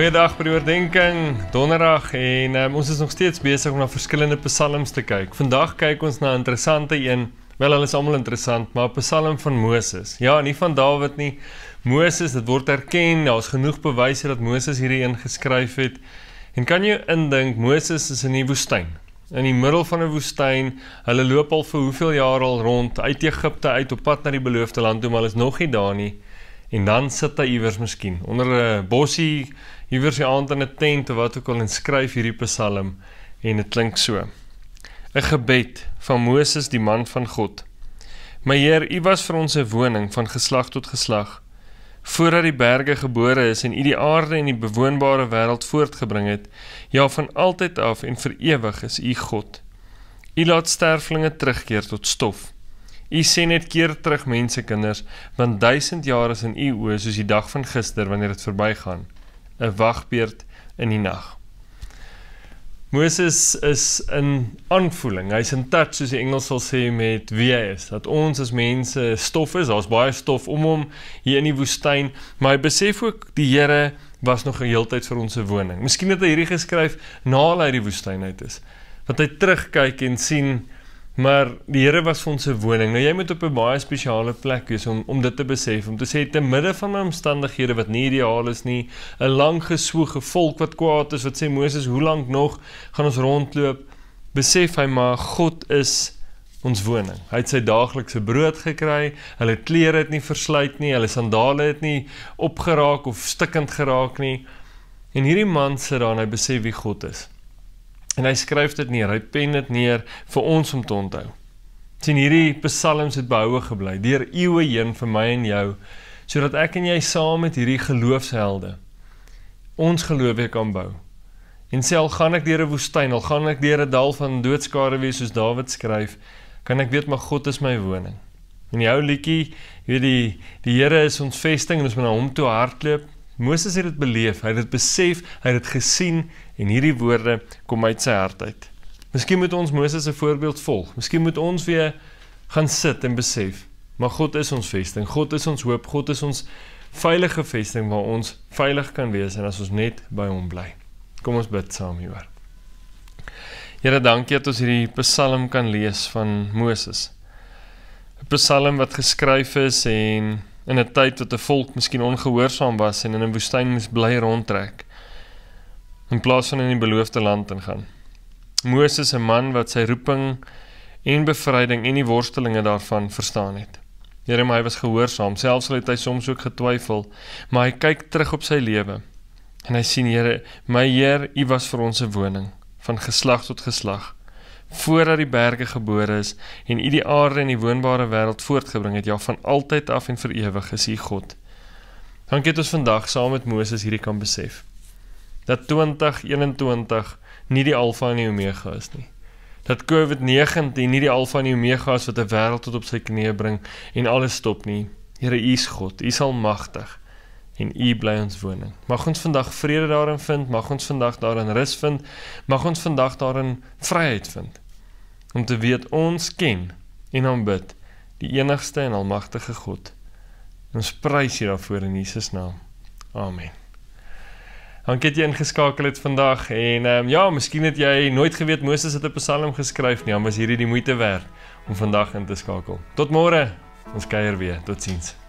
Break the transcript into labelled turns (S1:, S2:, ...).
S1: Goeiedag by oordeenking. Donderdag en um, ons is nog steeds besig om na verskillende psalms te kyk. Vandag kyk ons na 'n interessante een. Wel, hulle is almal interessant, maar 'n psalm van Moses. Ja, nie van Dawid nie. Moses, dit word erken. Daar's genoeg bewyse dat Moses hierdie een geskryf het. En kan jy indink Moses is in die woestyn? In die middel van 'n woestyn, hulle loop al vir hoeveel jaar al rond uit Egipte uit op pad na die beloofde land, maar hulle is nog nie daar nie en dan sit hy iewers miskien onder 'n bossie iewers die aand in 'n tent of wat ook al en skryf hierdie psalm en dit klink so 'n gebed van Moses die man van God My Heer, U was vir ons 'n woning van geslag tot geslag voordat die berge gebore is en U die aarde en die bewoonbare wêreld voortgebring het ja van altyd af en vir ewig is U God U laat sterflinge terugkeer tot stof U sê net keer terug mense kinders, want 1000 jaar is in u oë soos die dag van gister wanneer dit verbygaan, 'n wagbeurt in die nag. Moses is in aanvoeling. Hy's in touch soos die Engels sal sê met wie hy is. Dat ons as mense stof is. Daar's baie stof om hom hier in die woestyn, maar hy besef ook die Here was nog 'n heeltyd vir ons se woning. Miskien het hy hierdie geskryf na hy uit die woestyn uit is. Want hy terugkyk en sien Maar die Here was ons se woning. Nou jy moet op 'n baie spesiale plek wees om om dit te besef, om te sê te midde van my omstandighede wat nie ideaal is nie, 'n lank geswoeg volk wat kwaad is, wat sê Moses, hoe lank nog gaan ons rondloop? Besef hy maar God is ons woning. Hy het sy daaglikse brood gekry. Hulle klere het nie versluit nie, hulle sandale het nie opgeraak of stikkend geraak nie. En hierdie man sit daar en hy besef wie God is en hy skryf dit neer, hy pen dit neer vir ons om te onthou. sien hierdie psalms het behoue gebly deur eeue heen vir my en jou sodat ek en jy saam met hierdie geloofshelde ons geloof weer kan bou. En sê al gaan ek deur 'n woestyn, al gaan ek deur 'n dal van doodskare wees soos Dawid skryf, kan ek weet maar God is my woning. En die ou liedjie, jy weet die die Here is ons vesting en ons moet na hom toe hardloop. Moses het dit beleef, hy het dit besef, hy het dit gesien en hierdie woorde kom uit sy hart uit. Miskien moet ons Moses se voorbeeld volg. Miskien moet ons weer gaan sit en besef, maar God is ons vesting, God is ons hoop, God is ons veilige vesting waar ons veilig kan wees en as ons net by hom bly. Kom ons bid saam hieroor. Here, dankie dat ons hierdie Psalm kan lees van Moses. 'n Psalm wat geskryf is en in 'n tyd wat 'n volk miskien ongehoorsaam was en in 'n woestyn moes bly rondtrek in plaas van in die beloofde land ingaan. Moses, 'n man wat sy roeping en bevryding en die worstelinge daarvan verstaan het. Here, maar hy was gehoorsaam, selfs al het hy soms ook getwyfel, maar hy kyk terug op sy lewe en hy sien, Here, my Heer, U was vir ons 'n woning van geslag tot geslag voordat die berge gebore is en u die aarde en die woonbare wêreld voortgebring het, ja van altyd af en vir ewig is u God. Dankie dat ons vandag saam met Moses hierdie kan besef. Dat 2021 nie die alfa en die omega is nie. Dat COVID-19 nie die alfa en die omega is wat 'n wêreld tot op sy knieë bring en alles stop nie. Here, U is God. U is almagtig en U bly ons woning. Mag ons vandag vrede daarin vind, mag ons vandag daarin rus vind, mag ons vandag daarin vryheid vind. Om te weet ons ken en aanbid die enigste en almagtige God. Ons prys U daarvoor in Jesus naam. Amen. Dankie dat jy ingeskakel het vandag en ehm um, ja, miskien het jy nooit geweet Moses het 'n Psalm geskryf nie, maar was hierdie die moeite werd om vandag in te skakel. Tot môre. Ons kuier weer. Totsiens.